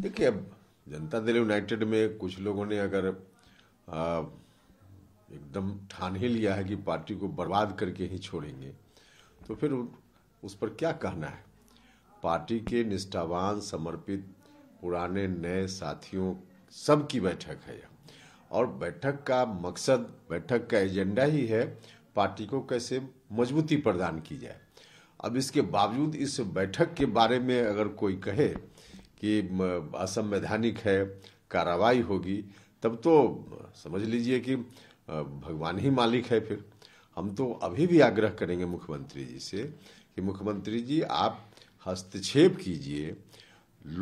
देखिए अब जनता दल यूनाइटेड में कुछ लोगों ने अगर एकदम ठान ही लिया है कि पार्टी को बर्बाद करके ही छोड़ेंगे तो फिर उस पर क्या कहना है पार्टी के निष्ठावान समर्पित पुराने नए साथियों सबकी बैठक है और बैठक का मकसद बैठक का एजेंडा ही है पार्टी को कैसे मजबूती प्रदान की जाए अब इसके बावजूद इस बैठक के बारे में अगर कोई कहे कि असंवैधानिक है कार्रवाई होगी तब तो समझ लीजिए कि भगवान ही मालिक है फिर हम तो अभी भी आग्रह करेंगे मुख्यमंत्री जी से कि मुख्यमंत्री जी आप हस्तक्षेप कीजिए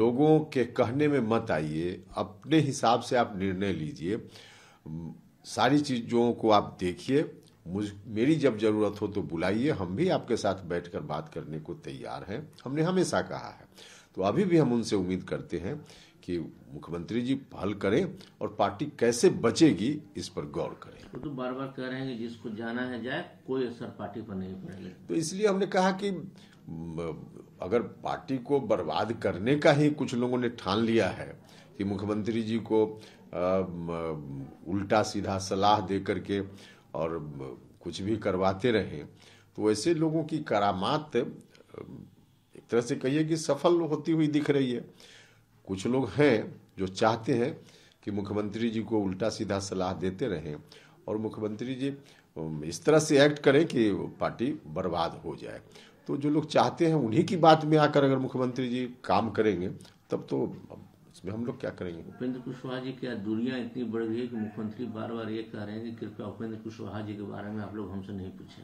लोगों के कहने में मत आइए अपने हिसाब से आप निर्णय लीजिए सारी चीज़ों को आप देखिए मुझ मेरी जब ज़रूरत हो तो बुलाइए हम भी आपके साथ बैठकर बात करने को तैयार हैं हमने हमेशा कहा है तो अभी भी हम उनसे उम्मीद करते हैं कि मुख्यमंत्री जी पहल करें और पार्टी कैसे बचेगी इस पर गौर करें वो तो बार बार कह रहे हैं कि जिसको जाना है जाए कोई असर पार्टी पर नहीं पड़ेगा तो इसलिए हमने कहा कि अगर पार्टी को बर्बाद करने का ही कुछ लोगों ने ठान लिया है कि मुख्यमंत्री जी को उल्टा सीधा सलाह दे करके और कुछ भी करवाते रहें तो ऐसे लोगों की करामात तरह से कहिए कि सफल होती हुई दिख रही है कुछ लोग हैं जो चाहते हैं कि मुख्यमंत्री जी को उल्टा सीधा सलाह देते रहें और मुख्यमंत्री जी इस तरह से एक्ट करें कि पार्टी बर्बाद हो जाए तो जो लोग चाहते हैं उन्हीं की बात में आकर अगर मुख्यमंत्री जी काम करेंगे तब तो इसमें हम लोग क्या करेंगे उपेंद्र कुशवाहा जी क्या दुनिया इतनी बढ़ गई है कि मुख्यमंत्री बार बार ये कह रहे हैं कि कृपया उपेंद्र कुशवाहा जी के बारे में आप लोग हमसे नहीं पूछें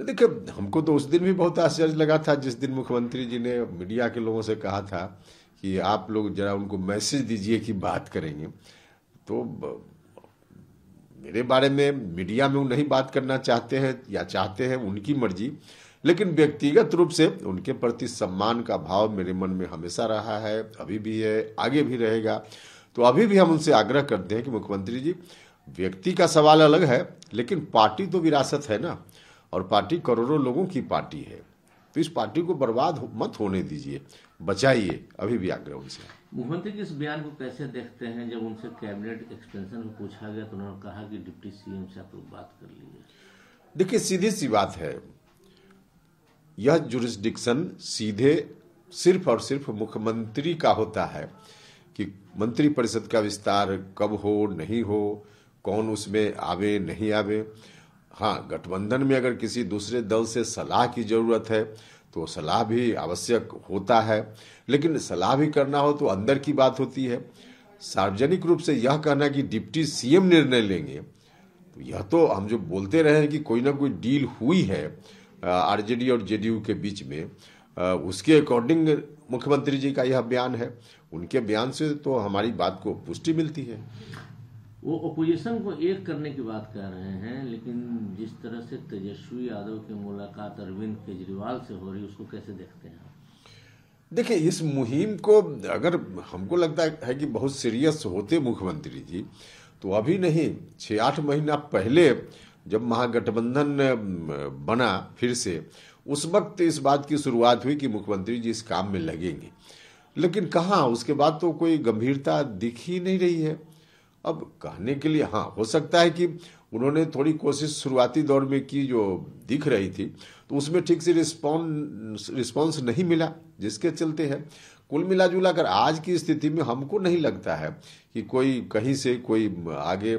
देखिए हमको तो उस दिन भी बहुत आश्चर्य लगा था जिस दिन मुख्यमंत्री जी ने मीडिया के लोगों से कहा था कि आप लोग जरा उनको मैसेज दीजिए कि बात करेंगे तो मेरे बारे में मीडिया में वो नहीं बात करना चाहते हैं या चाहते हैं उनकी मर्जी लेकिन व्यक्तिगत रूप से उनके प्रति सम्मान का भाव मेरे मन में हमेशा रहा है अभी भी है आगे भी रहेगा तो अभी भी हम उनसे आग्रह करते हैं कि मुख्यमंत्री जी व्यक्ति का सवाल अलग है लेकिन पार्टी तो विरासत है ना और पार्टी करोड़ों लोगों की पार्टी है तो इस पार्टी को बर्बाद हो, मत होने दीजिए बचाइए अभी भी आग्रह उनसे मुख्यमंत्री जी इस बयान को कैसे देखते हैं जब उनसे कैबिनेट एक्सटेंशन को पूछा गया तो उन्होंने कहा कि डिप्टी सीएम से आप लोग बात कर लीजिए देखिए सीधी सी बात है यह जुरिस्डिक्शन सीधे सिर्फ और सिर्फ मुख्यमंत्री का होता है कि मंत्रिपरिषद का विस्तार कब हो नहीं हो कौन उसमें आवे नहीं आवे हाँ गठबंधन में अगर किसी दूसरे दल से सलाह की जरूरत है तो सलाह भी आवश्यक होता है लेकिन सलाह भी करना हो तो अंदर की बात होती है सार्वजनिक रूप से यह कहना कि डिप्टी सीएम निर्णय लेंगे तो यह तो हम जो बोलते रहे हैं कि कोई ना कोई डील हुई है आरजेडी और जेडीयू के बीच में आ, उसके अकॉर्डिंग मुख्यमंत्री जी का यह बयान है उनके बयान से तो हमारी बात को पुष्टि मिलती है वो अपोजिशन को एक करने की बात कह रहे हैं लेकिन जिस तरह से तेजस्वी यादव की मुलाकात अरविंद केजरीवाल से हो रही उसको कैसे देखते हैं देखिए इस मुहिम को अगर हमको लगता है कि बहुत सीरियस होते मुख्यमंत्री जी तो अभी नहीं छः आठ महीना पहले जब महागठबंधन बना फिर से उस वक्त इस बात की शुरुआत हुई कि मुख्यमंत्री जी इस काम में लगेंगे लेकिन कहाँ उसके बाद तो कोई गंभीरता दिख ही नहीं रही है अब कहने के लिए हाँ हो सकता है कि उन्होंने थोड़ी कोशिश शुरुआती दौर में की जो दिख रही थी तो उसमें ठीक से रिस्पॉन्स रिस्पॉन्स नहीं मिला जिसके चलते है कुल मिला जुला कर आज की स्थिति में हमको नहीं लगता है कि कोई कहीं से कोई आगे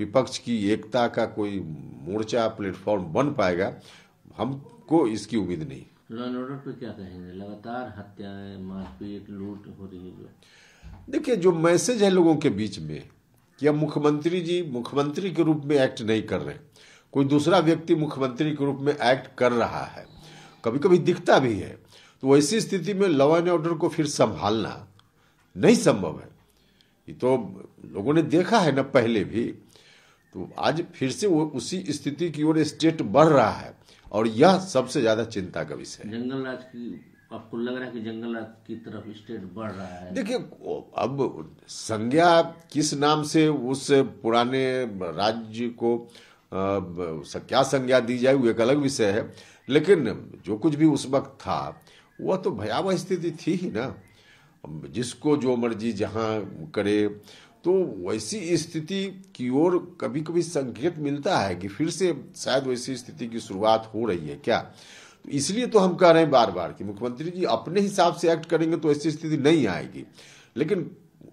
विपक्ष की एकता का कोई मोर्चा प्लेटफॉर्म बन पाएगा हमको इसकी उम्मीद नहीं ऑर्डर पे क्या कहेंगे लगातार हत्याएं मारपीट लूट हो रही है देखिए जो मैसेज है लोगों के बीच में कि अब मुख्यमंत्री जी मुख्यमंत्री के रूप में एक्ट नहीं कर रहे कोई दूसरा व्यक्ति मुख्यमंत्री के रूप में एक्ट कर रहा है कभी कभी दिखता भी है तो ऐसी स्थिति में लॉ एंड ऑर्डर को फिर संभालना नहीं संभव है ये तो लोगों ने देखा है ना पहले भी तो आज फिर से वो उसी स्थिति की ओर स्टेट बढ़ रहा है और यह सबसे ज्यादा चिंता का विषय है जंगल राज की तो आपको लग रहा है कि जंगल की तरफ स्टेट बढ़ रहा है देखिए अब संज्ञा किस नाम से उस पुराने राज्य को आ, क्या संज्ञा दी जाए वो एक अलग विषय है लेकिन जो कुछ भी उस वक्त था वह तो भयावह स्थिति थी ही ना जिसको जो मर्जी जहां करे तो वैसी स्थिति की ओर कभी कभी संकेत मिलता है कि फिर से शायद वैसी स्थिति की शुरुआत हो रही है क्या इसलिए तो हम कह रहे हैं बार बार कि मुख्यमंत्री जी अपने हिसाब से एक्ट करेंगे तो ऐसी स्थिति नहीं आएगी लेकिन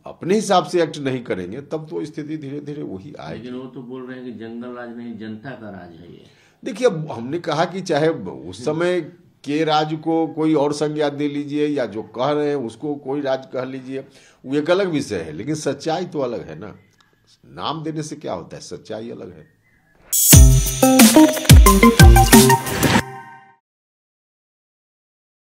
अपने हिसाब से एक्ट नहीं करेंगे तब तो स्थिति धीरे धीरे वही आएगी वो तो बोल रहे हैं कि जंगल राज नहीं जनता का राज है ये देखिए अब हमने कहा कि चाहे उस समय के राज को कोई और संज्ञा दे लीजिए या जो कह रहे हैं उसको कोई राज कह लीजिए वो एक अलग विषय है लेकिन सच्चाई तो अलग है ना नाम देने से क्या होता है सच्चाई अलग है